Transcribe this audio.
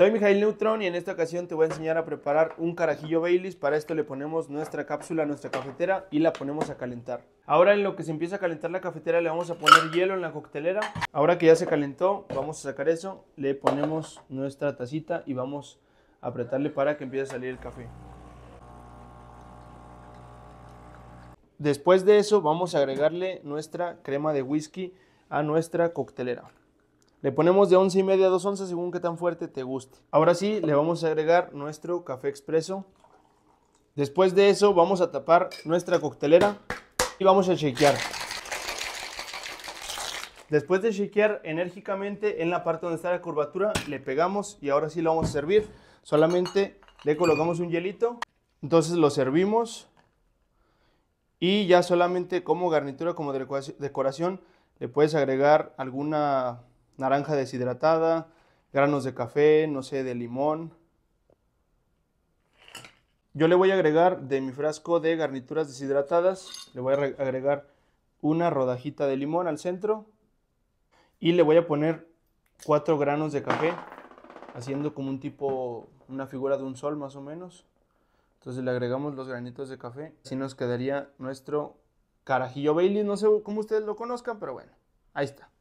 Soy Mijail Neutron y en esta ocasión te voy a enseñar a preparar un carajillo Baileys. Para esto le ponemos nuestra cápsula a nuestra cafetera y la ponemos a calentar. Ahora en lo que se empieza a calentar la cafetera le vamos a poner hielo en la coctelera. Ahora que ya se calentó, vamos a sacar eso, le ponemos nuestra tacita y vamos a apretarle para que empiece a salir el café. Después de eso vamos a agregarle nuestra crema de whisky a nuestra coctelera. Le ponemos de 11 y media a 2 onzas según qué tan fuerte te guste. Ahora sí, le vamos a agregar nuestro café expreso. Después de eso vamos a tapar nuestra coctelera y vamos a shakear. Después de chequear enérgicamente en la parte donde está la curvatura, le pegamos y ahora sí lo vamos a servir. Solamente le colocamos un hielito, entonces lo servimos y ya solamente como garnitura, como decoración, le puedes agregar alguna naranja deshidratada, granos de café, no sé, de limón. Yo le voy a agregar de mi frasco de garnituras deshidratadas, le voy a agregar una rodajita de limón al centro y le voy a poner cuatro granos de café, haciendo como un tipo, una figura de un sol más o menos. Entonces le agregamos los granitos de café, así nos quedaría nuestro carajillo Bailey, no sé cómo ustedes lo conozcan, pero bueno, ahí está.